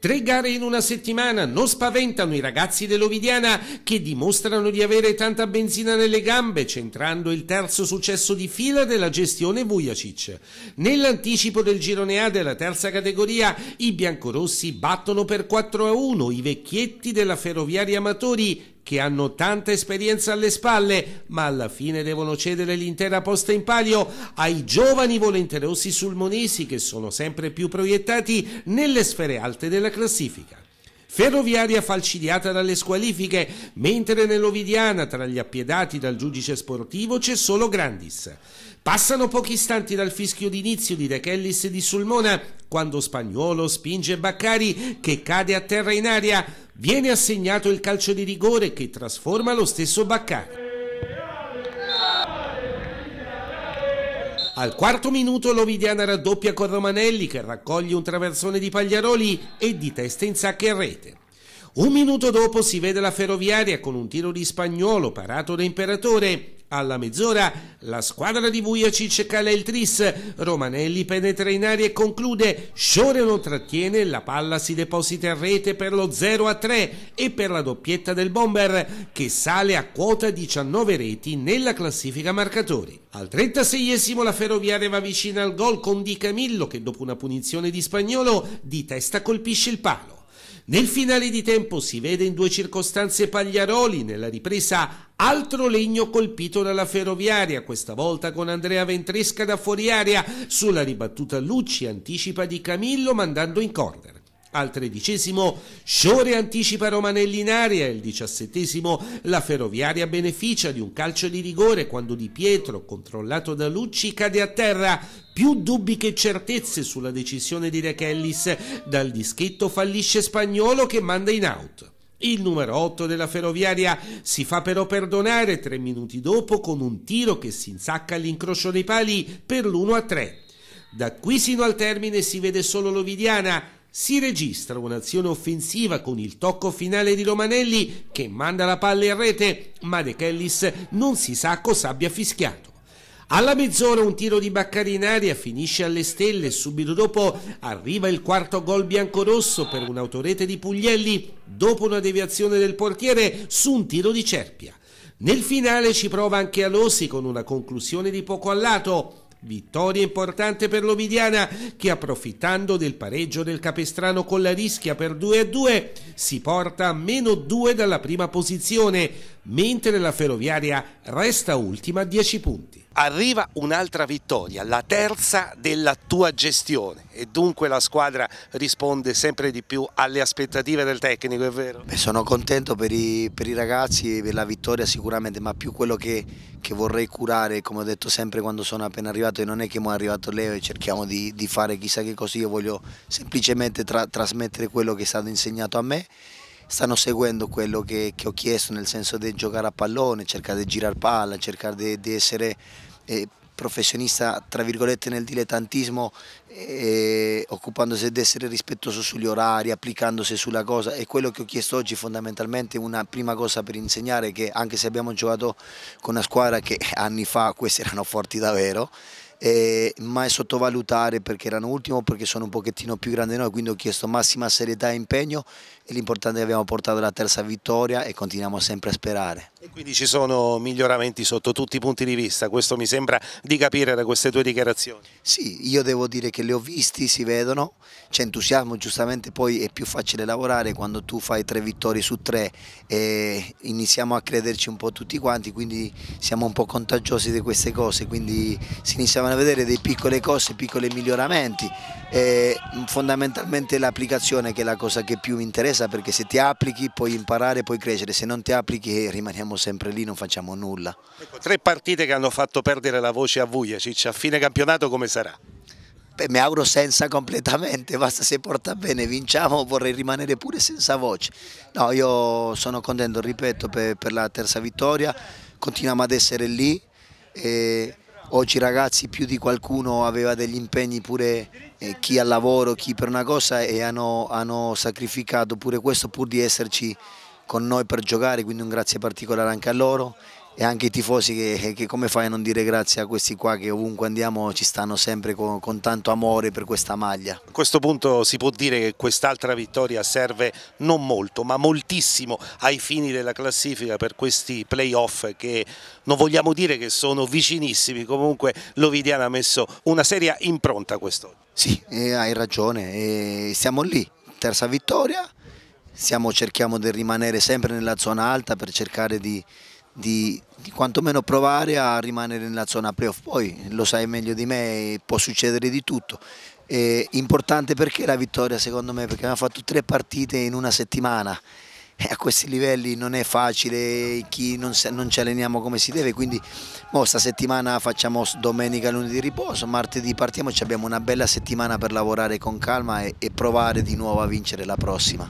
Tre gare in una settimana non spaventano i ragazzi dell'Ovidiana che dimostrano di avere tanta benzina nelle gambe, centrando il terzo successo di fila della gestione Vujacic. Nell'anticipo del girone A della terza categoria, i biancorossi battono per 4 a 1 i vecchietti della Ferroviaria Amatori che hanno tanta esperienza alle spalle, ma alla fine devono cedere l'intera posta in palio ai giovani volenterosi sulmonesi che sono sempre più proiettati nelle sfere alte della classifica. Ferroviaria falcidiata dalle squalifiche, mentre nell'Ovidiana tra gli appiedati dal giudice sportivo c'è solo Grandis. Passano pochi istanti dal fischio d'inizio di De Kellis e di Sulmona quando Spagnuolo spinge Baccari che cade a terra in aria. Viene assegnato il calcio di rigore che trasforma lo stesso Baccari. Al quarto minuto l'Ovidiana raddoppia con Romanelli che raccoglie un traversone di Pagliaroli e di testa in sacca in rete. Un minuto dopo si vede la ferroviaria con un tiro di spagnolo parato da imperatore. Alla mezz'ora la squadra di Vujacic cala il tris, Romanelli penetra in aria e conclude, Sciore non trattiene, la palla si deposita in rete per lo 0 3 e per la doppietta del bomber che sale a quota 19 reti nella classifica marcatori. Al 36esimo la ferroviaria va vicina al gol con Di Camillo che dopo una punizione di spagnolo di testa colpisce il palo. Nel finale di tempo si vede in due circostanze Pagliaroli, nella ripresa altro legno colpito dalla ferroviaria, questa volta con Andrea Ventresca da fuori aria, sulla ribattuta Lucci anticipa di Camillo mandando in corner. Al tredicesimo Sciore anticipa Romanelli in aria, il diciassettesimo la ferroviaria beneficia di un calcio di rigore quando Di Pietro, controllato da Lucci, cade a terra. Più dubbi che certezze sulla decisione di Rechellis, dal dischetto fallisce Spagnolo che manda in out. Il numero 8 della ferroviaria si fa però perdonare tre minuti dopo con un tiro che si insacca all'incrocio dei pali per l'1 3. Da qui sino al termine si vede solo l'Ovidiana si registra un'azione offensiva con il tocco finale di Romanelli che manda la palla in rete, ma De Kellis non si sa cosa abbia fischiato. Alla mezz'ora un tiro di Baccari in aria finisce alle stelle e subito dopo arriva il quarto gol biancorosso per un'autorete di Puglielli dopo una deviazione del portiere su un tiro di Cerpia. Nel finale ci prova anche Alossi con una conclusione di poco a lato, Vittoria importante per l'Ovidiana che approfittando del pareggio del Capestrano con la Rischia per 2-2 si porta a meno 2 dalla prima posizione, mentre la Ferroviaria resta ultima a 10 punti arriva un'altra vittoria, la terza della tua gestione e dunque la squadra risponde sempre di più alle aspettative del tecnico, è vero? Beh, sono contento per i, per i, ragazzi, per la vittoria sicuramente, ma più quello che, che, vorrei curare, come ho detto sempre quando sono appena arrivato e non è che mi è arrivato Leo e cerchiamo di, di fare chissà che cosa, io voglio semplicemente tra, trasmettere quello che è stato insegnato a me stanno seguendo quello che, che, ho chiesto, nel senso di giocare a pallone, cercare di girare palla, cercare di essere eh, professionista tra virgolette nel dilettantismo eh, occupandosi di essere rispettoso sugli orari, applicandosi sulla cosa e quello che ho chiesto oggi fondamentalmente una prima cosa per insegnare che anche se abbiamo giocato con una squadra che anni fa questi erano forti davvero eh, mai sottovalutare perché erano ultimo, perché sono un pochettino più grande di noi, quindi ho chiesto massima serietà e impegno e l'importante è che abbiamo portato la terza vittoria e continuiamo sempre a sperare. E quindi ci sono miglioramenti sotto tutti i punti di vista, questo mi sembra di capire da queste tue dichiarazioni. Sì, io devo dire che le ho visti, si vedono, c'è entusiasmo, giustamente poi è più facile lavorare quando tu fai tre vittorie su tre e iniziamo a crederci un po' tutti quanti, quindi siamo un po' contagiosi di queste cose, quindi si iniziano a vedere dei piccole cose, piccoli miglioramenti. E fondamentalmente l'applicazione che è la cosa che più mi interessa perché se ti applichi puoi imparare, puoi crescere, se non ti applichi eh, rimaniamo siamo sempre lì, non facciamo nulla. Ecco, tre partite che hanno fatto perdere la voce a Vujacic, a fine campionato come sarà? Beh, mi auguro senza completamente, basta se porta bene, vinciamo, vorrei rimanere pure senza voce. No, io sono contento, ripeto, per, per la terza vittoria, continuiamo ad essere lì. E oggi ragazzi più di qualcuno aveva degli impegni pure eh, chi al lavoro, chi per una cosa e hanno, hanno sacrificato pure questo pur di esserci con noi per giocare, quindi un grazie particolare anche a loro e anche ai tifosi che, che, come fai a non dire grazie a questi qua che ovunque andiamo ci stanno sempre con, con tanto amore per questa maglia. A questo punto si può dire che quest'altra vittoria serve non molto ma moltissimo ai fini della classifica per questi playoff che non vogliamo dire che sono vicinissimi, comunque l'Ovidiana ha messo una seria impronta quest'oggi. Sì, hai ragione, siamo lì, terza vittoria siamo, cerchiamo di rimanere sempre nella zona alta per cercare di, di, di, quantomeno provare a rimanere nella zona playoff. Poi lo sai meglio di me, può succedere di tutto. È importante perché la vittoria secondo me? Perché abbiamo fatto tre partite in una settimana e a questi livelli non è facile, chi non, non ci alleniamo come si deve, quindi mo, settimana facciamo domenica lunedì riposo, martedì partiamo, abbiamo una bella settimana per lavorare con calma e, e provare di nuovo a vincere la prossima.